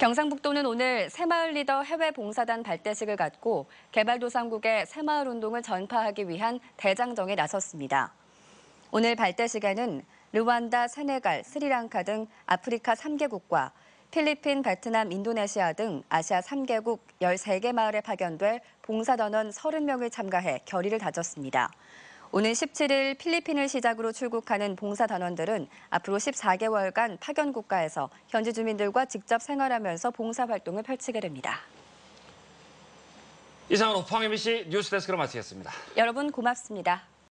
경상북도는 오늘 새마을 리더 해외 봉사단 발대식을 갖고 개발도상국의 새마을 운동을 전파하기 위한 대장정에 나섰습니다. 오늘 발대식에는 르완다, 세네갈, 스리랑카 등 아프리카 3개국과 필리핀, 베트남, 인도네시아 등 아시아 3개국 13개 마을에 파견될 봉사단원 3 0명을 참가해 결의를 다졌습니다. 오는 17일 필리핀을 시작으로 출국하는 봉사단원들은 앞으로 14개월간 파견 국가에서 현지 주민들과 직접 생활하면서 봉사활동을 펼치게 됩니다. 이상으로 황혜미 씨 뉴스데스크로 마치겠습니다. 여러분 고맙습니다.